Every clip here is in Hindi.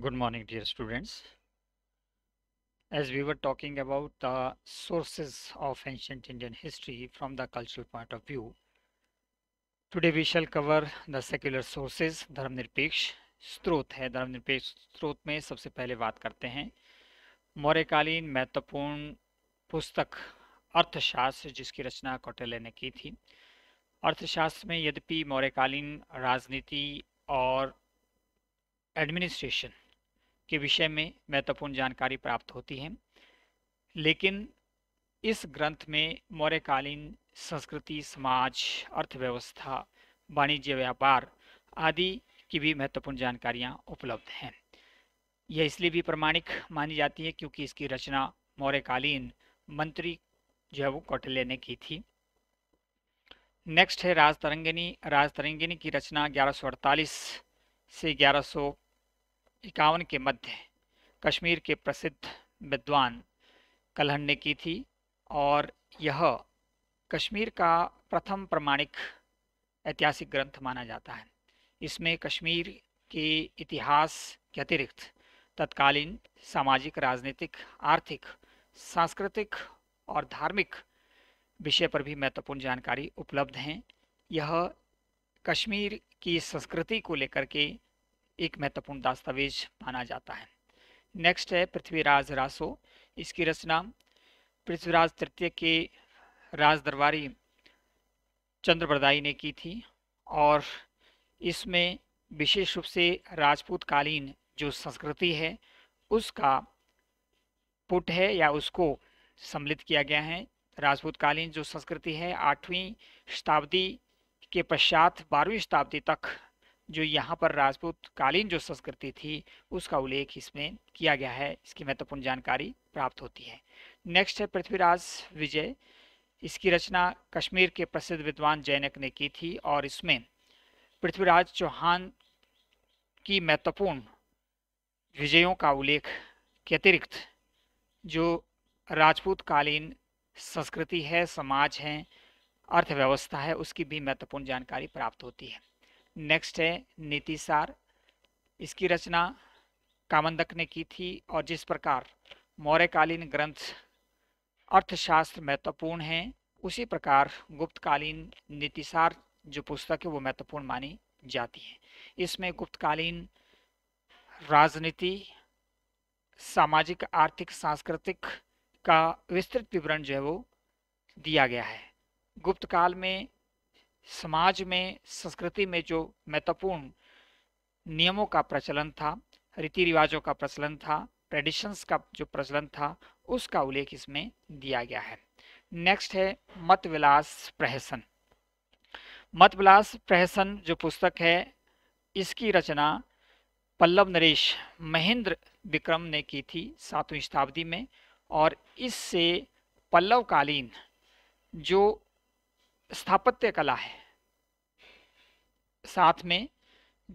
Good morning, dear students. As we were talking about the sources of ancient Indian history from the cultural point of view, today we shall cover the secular sources, धर्मनिरपेक्ष स्रोत है धर्मनिरपेक्ष स्रोत में सबसे पहले बात करते हैं मौर्यकालीन महत्वपूर्ण पुस्तक अर्थशास्त्र जिसकी रचना कौटिल्य ने की थी अर्थशास्त्र में यद्यपि मौर्यकालीन राजनीति और एडमिनिस्ट्रेशन के विषय में महत्वपूर्ण जानकारी प्राप्त होती है लेकिन इस ग्रंथ में मौर्यकालीन संस्कृति समाज अर्थव्यवस्था वाणिज्य व्यापार आदि की भी महत्वपूर्ण जानकारियाँ उपलब्ध हैं यह इसलिए भी प्रमाणिक मानी जाती है क्योंकि इसकी रचना मौर्यकालीन मंत्री जो है वो कौटल्य ने की थी नेक्स्ट है राजतरंगिनी राजतरंगिनी की रचना 1148 से 1150 इक्यावन के मध्य कश्मीर के प्रसिद्ध विद्वान कलहन ने की थी और यह कश्मीर का प्रथम प्रमाणिक ऐतिहासिक ग्रंथ माना जाता है इसमें कश्मीर के इतिहास के अतिरिक्त तत्कालीन सामाजिक राजनीतिक आर्थिक सांस्कृतिक और धार्मिक विषय पर भी महत्वपूर्ण जानकारी उपलब्ध हैं यह कश्मीर की संस्कृति को लेकर के एक महत्वपूर्ण दस्तावेज माना जाता है नेक्स्ट है पृथ्वीराज रासो इसकी रचना पृथ्वीराज तृतीय के राज दरबारी चंद्रप्रदायी ने की थी और इसमें विशेष रूप से राजपूत कालीन जो संस्कृति है उसका पुट है या उसको सम्मिलित किया गया है राजपूत कालीन जो संस्कृति है आठवीं शताब्दी के पश्चात बारहवीं शताब्दी तक जो यहाँ पर राजपूत कालीन जो संस्कृति थी उसका उल्लेख इसमें किया गया है इसकी महत्वपूर्ण जानकारी प्राप्त होती है नेक्स्ट है पृथ्वीराज विजय इसकी रचना कश्मीर के प्रसिद्ध विद्वान जैनक ने की थी और इसमें पृथ्वीराज चौहान की महत्वपूर्ण विजयों का उल्लेख के अतिरिक्त जो राजपूत कालीन संस्कृति है समाज है अर्थव्यवस्था है उसकी भी महत्वपूर्ण जानकारी प्राप्त होती है नेक्स्ट है नीतिसार इसकी रचना कामंदक ने की थी और जिस प्रकार मौर्यकालीन ग्रंथ अर्थशास्त्र महत्वपूर्ण हैं उसी प्रकार गुप्तकालीन नीतिसार जो पुस्तक है वो महत्वपूर्ण मानी जाती है इसमें गुप्तकालीन राजनीति सामाजिक आर्थिक सांस्कृतिक का विस्तृत विवरण जो है वो दिया गया है गुप्त काल में समाज में संस्कृति में जो महत्वपूर्ण नियमों का प्रचलन था रीति रिवाजों का प्रचलन था ट्रेडिशंस का जो प्रचलन था उसका उल्लेख इसमें दिया गया है नेक्स्ट है मतविलास प्रहसन मतविलास प्रहसन जो पुस्तक है इसकी रचना पल्लव नरेश महेंद्र विक्रम ने की थी सातवीं शताब्दी में और इससे पल्लवकालीन जो स्थापत्य कला है साथ में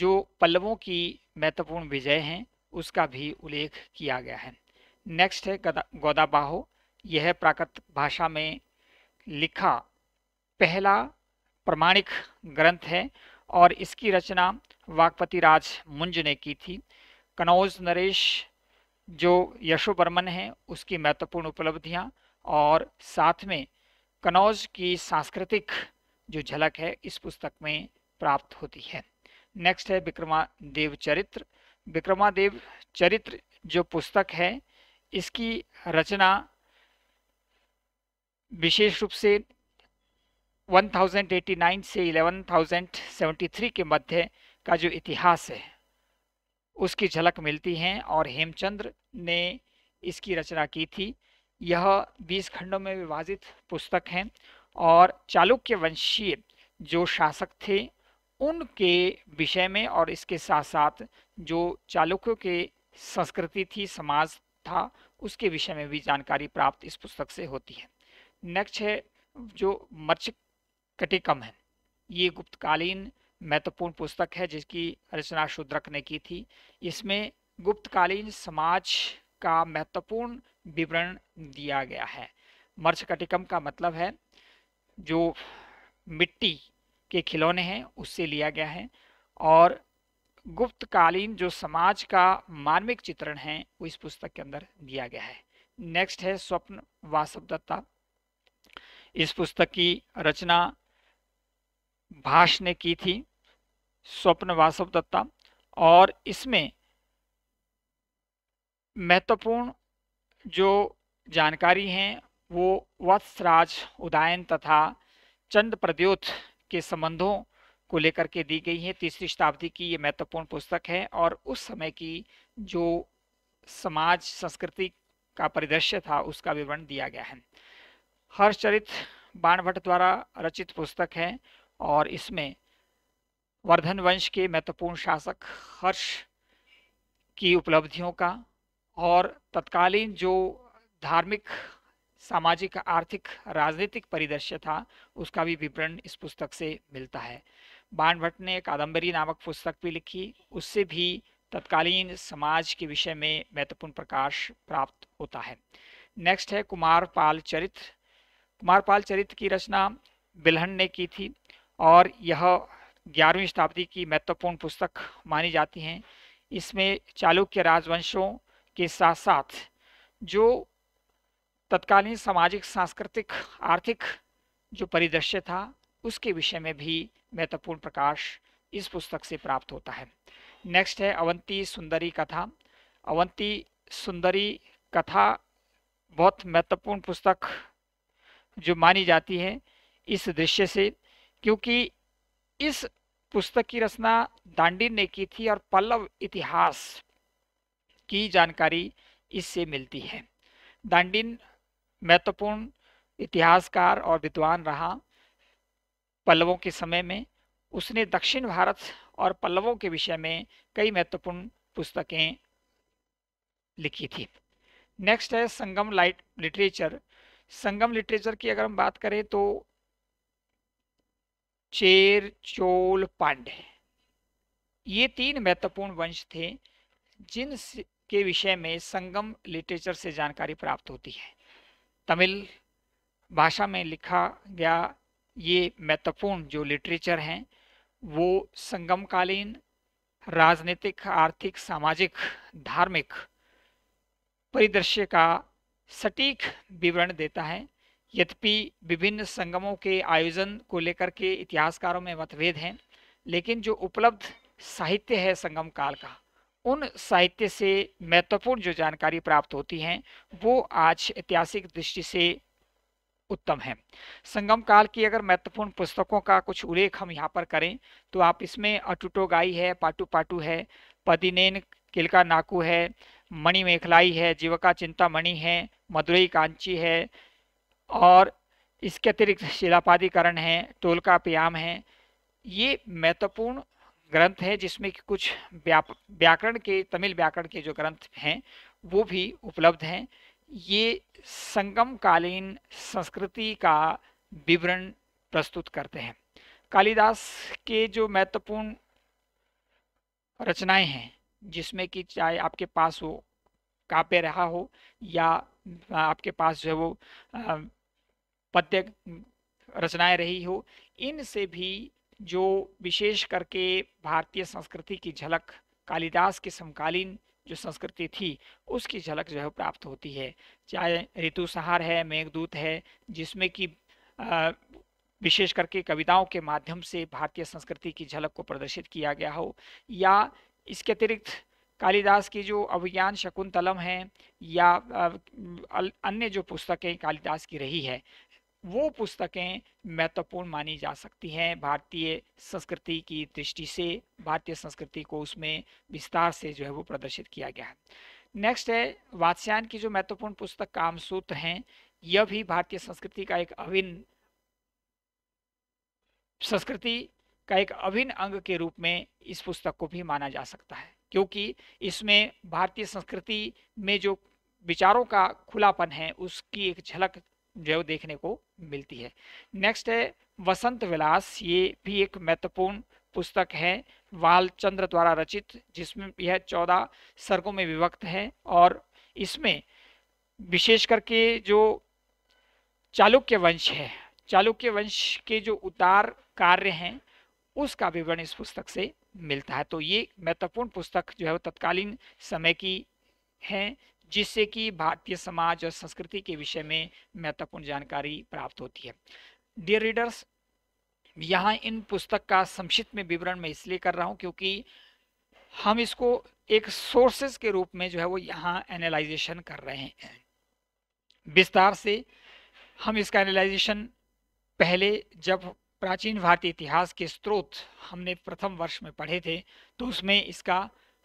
जो पल्लवों की महत्वपूर्ण विजय हैं उसका भी उल्लेख किया गया है नेक्स्ट है गोदाबाहो यह प्राकृत भाषा में लिखा पहला प्रमाणिक ग्रंथ है और इसकी रचना वाकपति राज मुंज ने की थी कनौज नरेश जो यशोवर्मन है उसकी महत्वपूर्ण उपलब्धियां और साथ में कनौज की सांस्कृतिक जो झलक है इस पुस्तक में प्राप्त होती है नेक्स्ट है विक्रमादेव चरित्र विक्रमादेव चरित्र जो पुस्तक है इसकी रचना विशेष रूप से 1089 से 1173 के मध्य का जो इतिहास है उसकी झलक मिलती है और हेमचंद्र ने इसकी रचना की थी यह 20 खंडों में विभाजित पुस्तक है और चालुक्य वंशीय जो शासक थे उनके विषय में और इसके साथ साथ जो चालुक्यों के संस्कृति थी समाज था उसके विषय में भी जानकारी प्राप्त इस पुस्तक से होती है नेक्स्ट है जो मर्च कटिकम है ये गुप्तकालीन महत्वपूर्ण पुस्तक है जिसकी रचना शुद्रक ने की थी इसमें गुप्तकालीन समाज का महत्वपूर्ण विवरण दिया गया है मर्चकटिकम का मतलब है जो मिट्टी के खिलौने हैं उससे लिया गया है और गुप्तकालीन जो समाज का मार्मिक चित्रण है वो इस पुस्तक के अंदर दिया गया है नेक्स्ट है स्वप्न वासवदत्ता इस पुस्तक की रचना भाष ने की थी स्वप्न वासव दत्ता और इसमें महत्वपूर्ण जो जानकारी हैं वो वत्सराज उदायन तथा चंद प्रद्योत के संबंधों को लेकर के दी गई है तीसरी शताब्दी की ये महत्वपूर्ण पुस्तक है और उस समय की जो समाज संस्कृति का परिदृश्य था उसका विवरण दिया गया है हर्षचरित बाणभट्ट द्वारा रचित पुस्तक है और इसमें वर्धन वंश के महत्वपूर्ण शासक हर्ष की उपलब्धियों का और तत्कालीन जो धार्मिक सामाजिक आर्थिक राजनीतिक परिदृश्य था उसका भी विवरण इस पुस्तक से मिलता है बाण भट्ट ने कादम्बरी नामक पुस्तक भी लिखी उससे भी तत्कालीन समाज के विषय में महत्वपूर्ण प्रकाश प्राप्त होता है नेक्स्ट है कुमार पाल चरित कुमार पाल चरित की रचना बिल्हन ने की थी और यह ग्यारहवीं शताब्दी की महत्वपूर्ण पुस्तक मानी जाती हैं इसमें चालुक्य राजवंशों के साथ साथ जो तत्कालीन सामाजिक सांस्कृतिक आर्थिक जो परिदृश्य था उसके विषय में भी महत्वपूर्ण प्रकाश इस पुस्तक से प्राप्त होता है नेक्स्ट है अवंती सुंदरी कथा अवंती सुंदरी कथा बहुत महत्वपूर्ण पुस्तक जो मानी जाती है इस दृश्य से क्योंकि इस पुस्तक की रचना दांडी ने की थी और पल्लव इतिहास की जानकारी इससे मिलती है दांडिन महत्वपूर्ण इतिहासकार और विद्वान रहा पल्लवों के समय में उसने दक्षिण भारत और पल्लवों के विषय में कई महत्वपूर्ण पुस्तकें लिखी थी नेक्स्ट है संगम लाइट लिटरेचर संगम लिटरेचर की अगर हम बात करें तो चेर चोल पांडे ये तीन महत्वपूर्ण वंश थे जिन के विषय में संगम लिटरेचर से जानकारी प्राप्त होती है तमिल भाषा में लिखा गया ये महत्वपूर्ण जो लिटरेचर हैं वो संगमकालीन राजनीतिक आर्थिक सामाजिक धार्मिक परिदृश्य का सटीक विवरण देता है यद्यपि विभिन्न संगमों के आयोजन को लेकर के इतिहासकारों में मतभेद हैं लेकिन जो उपलब्ध साहित्य है संगम काल का उन साहित्य से महत्वपूर्ण जो जानकारी प्राप्त होती हैं वो आज ऐतिहासिक दृष्टि से उत्तम है संगम काल की अगर महत्वपूर्ण पुस्तकों का कुछ उल्लेख हम यहाँ पर करें तो आप इसमें अटुटो गाई है पाटू पाटू है पदिनेन किलका नाकू है मणि मेखलाई है जीवका मणि है मदुरई कांची है और इसके अतिरिक्त शिलापादीकरण है टोलका प्याम है ये महत्वपूर्ण ग्रंथ हैं जिसमें कि कुछ व्याकरण के तमिल व्याकरण के जो ग्रंथ हैं वो भी उपलब्ध हैं ये संगमकालीन संस्कृति का विवरण प्रस्तुत करते हैं कालिदास के जो महत्वपूर्ण रचनाएं हैं जिसमें कि चाहे आपके पास वो काव्य रहा हो या आपके पास जो है वो पद्य रचनाएं रही हो इनसे भी जो विशेष करके भारतीय संस्कृति की झलक कालिदास के समकालीन जो संस्कृति थी उसकी झलक जो है प्राप्त होती है चाहे ऋतु सहार है मेघदूत है जिसमें कि विशेष करके कविताओं के माध्यम से भारतीय संस्कृति की झलक को प्रदर्शित किया गया हो या इसके अतिरिक्त कालिदास की जो अभिज्ञान शकुंतलम है या अन्य जो पुस्तकें कालिदास की रही है वो पुस्तकें महत्वपूर्ण मानी जा सकती हैं भारतीय संस्कृति की दृष्टि से भारतीय संस्कृति को उसमें विस्तार से जो है वो प्रदर्शित किया गया है नेक्स्ट है वात्स्यान की जो महत्वपूर्ण पुस्तक कामसूत्र हैं यह भी भारतीय संस्कृति का एक अभिन्न संस्कृति का एक अभिन्न अंग के रूप में इस पुस्तक को भी माना जा सकता है क्योंकि इसमें भारतीय संस्कृति में जो विचारों का खुलापन है उसकी एक झलक जो है देखने को मिलती है नेक्स्ट है वसंत विलास ये भी एक महत्वपूर्ण पुस्तक है वालचंद्र द्वारा रचित जिसमें यह चौदह सर्गों में विभक्त है और इसमें विशेष करके जो चालुक्य वंश है चालुक्य वंश के जो उतार कार्य हैं उसका विवरण इस पुस्तक से मिलता है तो ये महत्वपूर्ण पुस्तक जो है वो तत्कालीन समय की है जिससे कि भारतीय समाज और संस्कृति के विषय में महत्वपूर्ण जानकारी प्राप्त होती है डियर रीडर्स यहाँ इन पुस्तक का संक्षिप्त में विवरण मैं इसलिए कर रहा हूँ क्योंकि हम इसको एक सोर्सेस के रूप में जो है वो यहाँ एनालाइजेशन कर रहे हैं विस्तार से हम इसका एनालाइजेशन पहले जब प्राचीन भारतीय इतिहास के स्रोत हमने प्रथम वर्ष में पढ़े थे तो उसमें इसका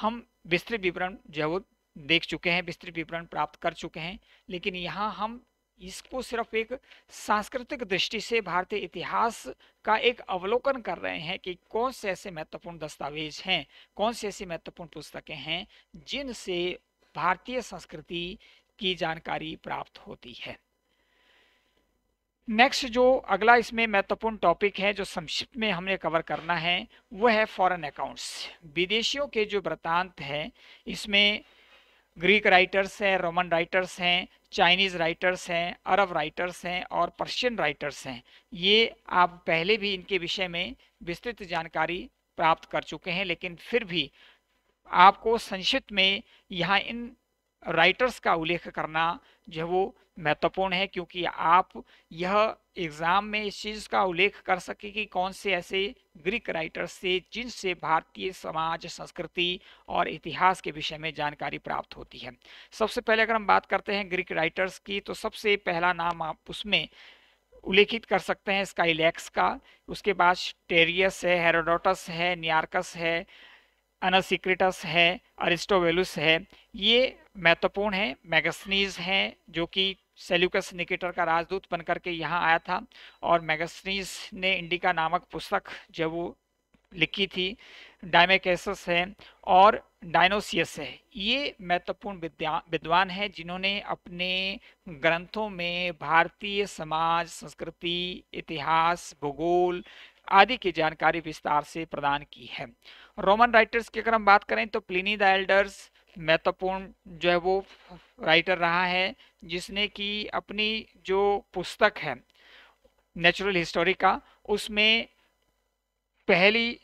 हम विस्तृत विवरण जो है वो देख चुके हैं विस्तृत विवरण प्राप्त कर चुके हैं लेकिन यहाँ हम इसको सिर्फ एक सांस्कृतिक दृष्टि से भारतीय इतिहास का एक अवलोकन कर रहे हैं कि कौन से ऐसे महत्वपूर्ण दस्तावेज हैं कौन से ऐसी महत्वपूर्ण पुस्तकें हैं जिनसे भारतीय संस्कृति की जानकारी प्राप्त होती है नेक्स्ट जो अगला इसमें महत्वपूर्ण टॉपिक है जो संक्षिप्त में हमने कवर करना है वो है फॉरेन अकाउंट्स विदेशियों के जो वृत्तांत हैं इसमें ग्रीक राइटर्स हैं रोमन राइटर्स हैं चाइनीज़ राइटर्स हैं अरब राइटर्स हैं और पर्शियन राइटर्स हैं ये आप पहले भी इनके विषय में विस्तृत जानकारी प्राप्त कर चुके हैं लेकिन फिर भी आपको संक्षिप्त में यहाँ इन राइटर्स का उल्लेख करना जो है वो महत्वपूर्ण है क्योंकि आप यह एग्ज़ाम में इस चीज़ का उल्लेख कर सके कि कौन से ऐसे ग्रीक राइटर्स से जिनसे भारतीय समाज संस्कृति और इतिहास के विषय में जानकारी प्राप्त होती है सबसे पहले अगर हम बात करते हैं ग्रीक राइटर्स की तो सबसे पहला नाम आप उसमें उल्लेखित कर सकते हैं स्काइलैक्स का उसके बाद टेरियस है हेरोडोटस है नियारकस है अनासिक्रिटस है अरिस्टोवेलुस है ये महत्वपूर्ण है मैगसनीज है जो कि सेल्यूकस निकेटर का राजदूत बनकर के यहाँ आया था और मैगसनीज ने इंडिका नामक पुस्तक जब वो लिखी थी डायमेकेसस है और डायनोसियस है ये महत्वपूर्ण विद्वान है जिन्होंने अपने ग्रंथों में भारतीय समाज संस्कृति इतिहास भूगोल आदि की जानकारी विस्तार से प्रदान की है रोमन राइटर्स की अगर हम बात करें तो प्लिनी द एल्डर्स महत्वपूर्ण जो है वो राइटर रहा है जिसने कि अपनी जो पुस्तक है नेचुरल हिस्टोरी का उसमें पहली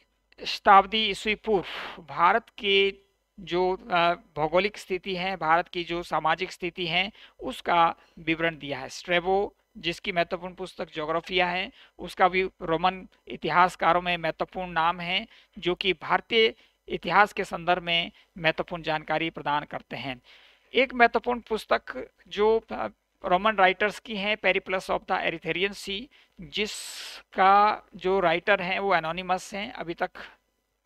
शताब्दी ईस्वी पूर्व भारत के जो भौगोलिक स्थिति है भारत की जो सामाजिक स्थिति है उसका विवरण दिया है स्ट्रेबो जिसकी महत्वपूर्ण पुस्तक जोग्राफिया है उसका भी रोमन इतिहासकारों में महत्वपूर्ण नाम है जो कि भारतीय इतिहास के संदर्भ में महत्वपूर्ण जानकारी प्रदान करते हैं एक महत्वपूर्ण पुस्तक जो रोमन राइटर्स की है Periplus of the Erythraean Sea जिसका जो राइटर हैं वो एनोनिमस हैं अभी तक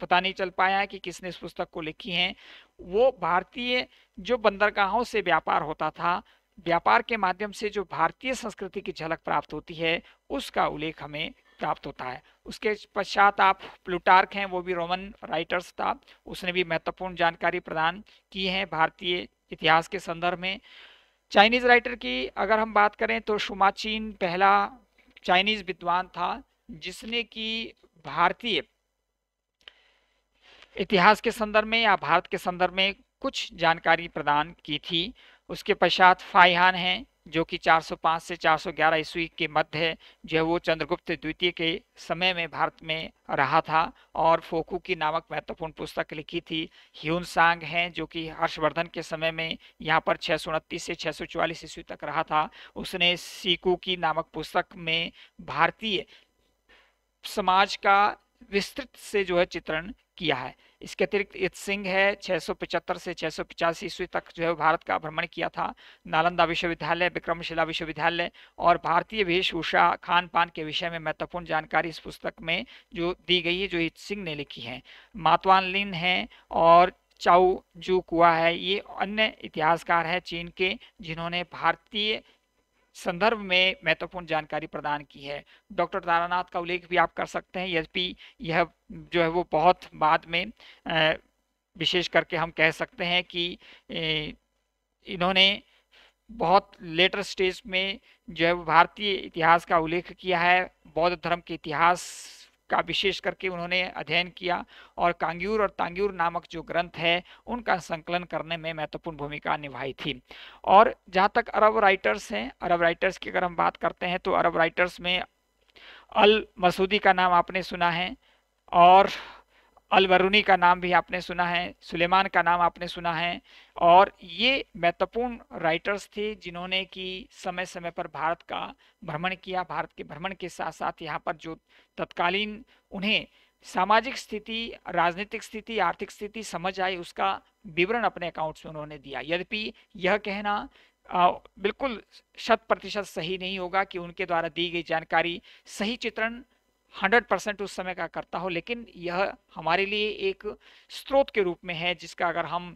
पता नहीं चल पाया है कि किसने इस पुस्तक को लिखी है वो भारतीय जो बंदरगाहों से व्यापार होता था व्यापार के माध्यम से जो भारतीय संस्कृति की झलक प्राप्त होती है उसका उल्लेख हमें प्राप्त होता है उसके पश्चात आप प्लूटार्क हैं वो भी रोमन राइटर्स था उसने भी महत्वपूर्ण जानकारी प्रदान की है भारतीय इतिहास के संदर्भ में चाइनीज राइटर की अगर हम बात करें तो शुमाचीन पहला चाइनीज विद्वान था जिसने कि भारतीय इतिहास के संदर्भ में या भारत के संदर्भ में कुछ जानकारी प्रदान की थी उसके पश्चात फाइहान हैं जो कि 405 से 411 ईस्वी के मध्य जो है वो चंद्रगुप्त द्वितीय के समय में भारत में रहा था और फोकू की नामक महत्वपूर्ण पुस्तक लिखी थी ह्यून सांग हैं जो कि हर्षवर्धन के समय में यहाँ पर छः से छः सौ ईस्वी तक रहा था उसने सीकू की नामक पुस्तक में भारतीय समाज का विस्तृत से जो है चित्रण किया है इसके अतिरिक्त इत सिंह है 675 से छः सौ ईस्वी तक जो है भारत का भ्रमण किया था नालंदा विश्वविद्यालय विक्रमशिला विश्वविद्यालय और भारतीय वेशभूषा खान पान के विषय में महत्वपूर्ण जानकारी इस पुस्तक में जो दी गई है जो इत सिंह ने लिखी है मातवान लिन है और चाऊ जू कुआ है ये अन्य इतिहासकार हैं चीन के जिन्होंने भारतीय संदर्भ में महत्वपूर्ण जानकारी प्रदान की है डॉक्टर तारानाथ का उल्लेख भी आप कर सकते हैं यद्यपि यह जो है वो बहुत बाद में विशेष करके हम कह सकते हैं कि इन्होंने बहुत लेटर स्टेज में जो है भारतीय इतिहास का उल्लेख किया है बौद्ध धर्म के इतिहास का विशेष करके उन्होंने अध्ययन किया और कांग्यूर और तांग्यूर नामक जो ग्रंथ है उनका संकलन करने में महत्वपूर्ण भूमिका निभाई थी और जहाँ तक अरब राइटर्स हैं अरब राइटर्स की अगर हम बात करते हैं तो अरब राइटर्स में अल मसूदी का नाम आपने सुना है और अलवरूनी का नाम भी आपने सुना है सुलेमान का नाम आपने सुना है और ये महत्वपूर्ण राइटर्स थे जिन्होंने कि समय समय पर भारत का भ्रमण किया भारत के भ्रमण के साथ साथ यहाँ पर जो तत्कालीन उन्हें सामाजिक स्थिति राजनीतिक स्थिति आर्थिक स्थिति समझ आई उसका विवरण अपने अकाउंट्स में उन्होंने दिया यद्यपि यह कहना आ, बिल्कुल शत प्रतिशत सही नहीं होगा कि उनके द्वारा दी गई जानकारी सही चित्रण हंड्रेड परसेंट उस समय का करता हो लेकिन यह हमारे लिए एक स्रोत के रूप में है जिसका अगर हम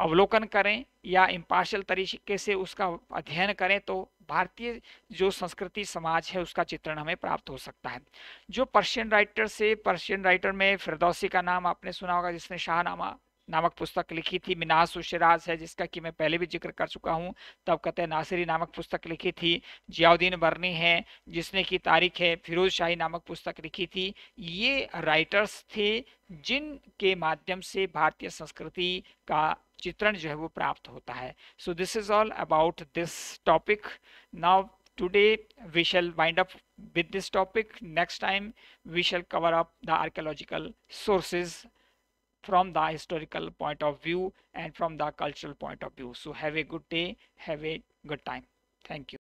अवलोकन करें या इम्पार्शल तरीके से उसका अध्ययन करें तो भारतीय जो संस्कृति समाज है उसका चित्रण हमें प्राप्त हो सकता है जो पर्शियन राइटर से पर्शियन राइटर में फिरदौसी का नाम आपने सुना होगा जिसने शाहनामा नामक पुस्तक लिखी थी मिनास शराज है जिसका कि मैं पहले भी जिक्र कर चुका हूँ तबकत नासिरी नामक पुस्तक लिखी थी जियाउद्दीन बरनी है जिसने की तारीख है फिरोज शाही नामक पुस्तक लिखी थी ये राइटर्स थे जिनके माध्यम से भारतीय संस्कृति का चित्रण जो है वो प्राप्त होता है so this is all about this topic now today we shall wind up with this topic next time we shall cover up the archaeological sources from the historical point of view and from the cultural point of view so have a good day have a good time thank you